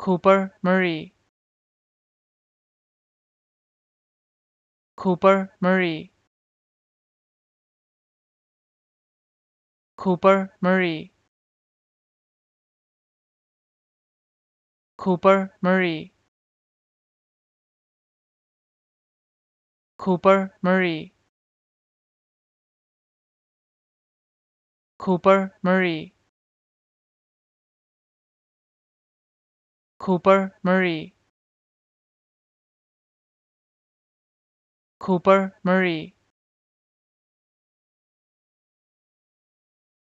Cooper, Marie. Cooper, Marie. Cooper, Marie. Cooper, Marie. Cooper, Marie. Cooper, Murray Cooper Murray Cooper Murray